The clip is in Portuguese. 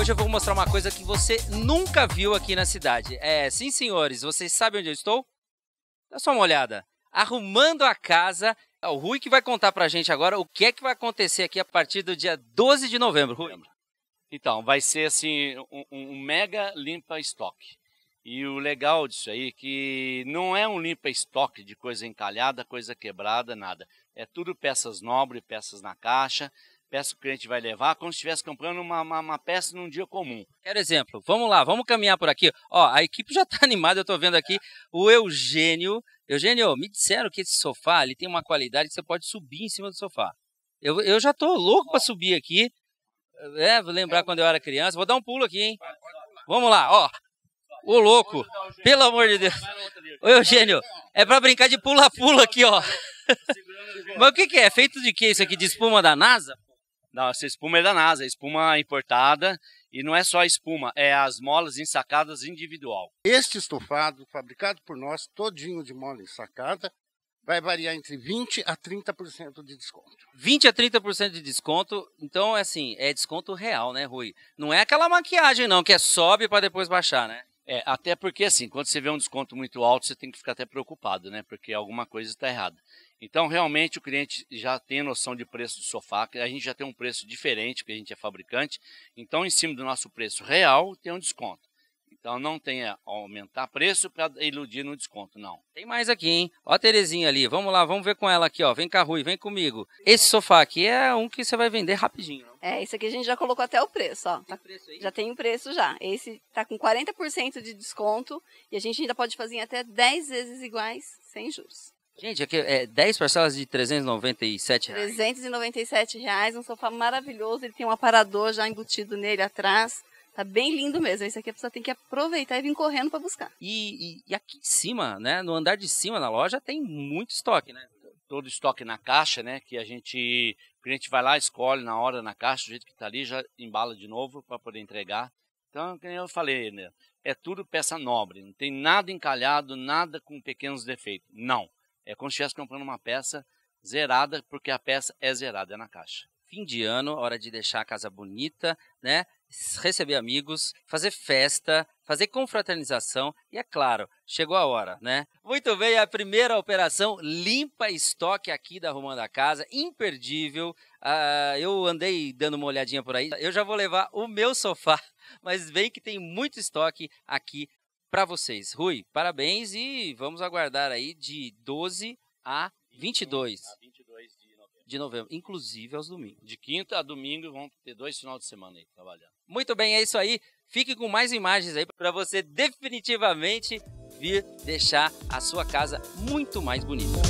hoje eu vou mostrar uma coisa que você nunca viu aqui na cidade. É, sim, senhores, vocês sabem onde eu estou? Dá só uma olhada. Arrumando a casa. É, o Rui que vai contar pra gente agora o que é que vai acontecer aqui a partir do dia 12 de novembro, Rui. Então, vai ser assim, um, um mega limpa estoque. E o legal disso aí é que não é um limpa estoque de coisa encalhada, coisa quebrada, nada. É tudo peças nobres, peças na caixa peça que o cliente vai levar, como se estivesse comprando uma, uma, uma, peça num dia comum. Quero exemplo. Vamos lá, vamos caminhar por aqui. Ó, a equipe já está animada, eu estou vendo aqui o Eugênio. Eugênio, me disseram que esse sofá ele tem uma qualidade que você pode subir em cima do sofá. Eu, eu já estou louco para subir aqui. É, vou lembrar quando eu era criança. Vou dar um pulo aqui, hein? Vamos lá, ó. Ô louco, pelo amor de Deus. Ô Eugênio, é para brincar de pula-pula aqui, ó. Mas o que, que é? é feito de que isso aqui? De espuma da NASA? Não, essa espuma é da NASA, é espuma importada. E não é só espuma, é as molas ensacadas individual. Este estofado, fabricado por nós, todinho de mola ensacada, vai variar entre 20% a 30% de desconto. 20% a 30% de desconto, então, é assim, é desconto real, né, Rui? Não é aquela maquiagem, não, que é sobe para depois baixar, né? É, até porque, assim, quando você vê um desconto muito alto, você tem que ficar até preocupado, né? Porque alguma coisa está errada. Então, realmente, o cliente já tem noção de preço do sofá, a gente já tem um preço diferente, porque a gente é fabricante. Então, em cima do nosso preço real, tem um desconto. Então, não tenha é, aumentar preço para iludir no desconto, não. Tem mais aqui, hein? Ó a Terezinha ali, vamos lá, vamos ver com ela aqui, ó. Vem cá, Rui, vem comigo. Esse sofá aqui é um que você vai vender rapidinho. Não? É, esse aqui a gente já colocou até o preço, ó. Tem preço aí? Já tem o preço já. Esse tá com 40% de desconto e a gente ainda pode fazer até 10 vezes iguais sem juros. Gente, aqui é 10 parcelas de 397 reais. 397 reais, um sofá maravilhoso. Ele tem um aparador já embutido nele atrás. Tá bem lindo mesmo. Esse aqui a pessoa tem que aproveitar e vir correndo para buscar. E, e, e, aqui em cima, né? No andar de cima na loja tem muito estoque, né? Todo estoque na caixa, né? Que a gente, o cliente vai lá, escolhe na hora na caixa, do jeito que tá ali, já embala de novo para poder entregar. Então, como eu falei, né? É tudo peça nobre, não tem nada encalhado, nada com pequenos defeitos. Não. É como se estivesse comprando uma peça zerada, porque a peça é zerada é na caixa. Fim de ano, hora de deixar a casa bonita, né? Receber amigos, fazer festa, fazer confraternização e, é claro, chegou a hora, né? Muito bem, a primeira operação limpa estoque aqui da Arrumando a Casa, imperdível. Uh, eu andei dando uma olhadinha por aí. Eu já vou levar o meu sofá mas vem que tem muito estoque aqui para vocês. Rui, parabéns e vamos aguardar aí de 12 a 22. A 22 de novembro. De novembro, inclusive aos domingos. De quinta a domingo vão ter dois final de semana aí trabalhando. Muito bem, é isso aí. Fique com mais imagens aí para você definitivamente vir deixar a sua casa muito mais bonita.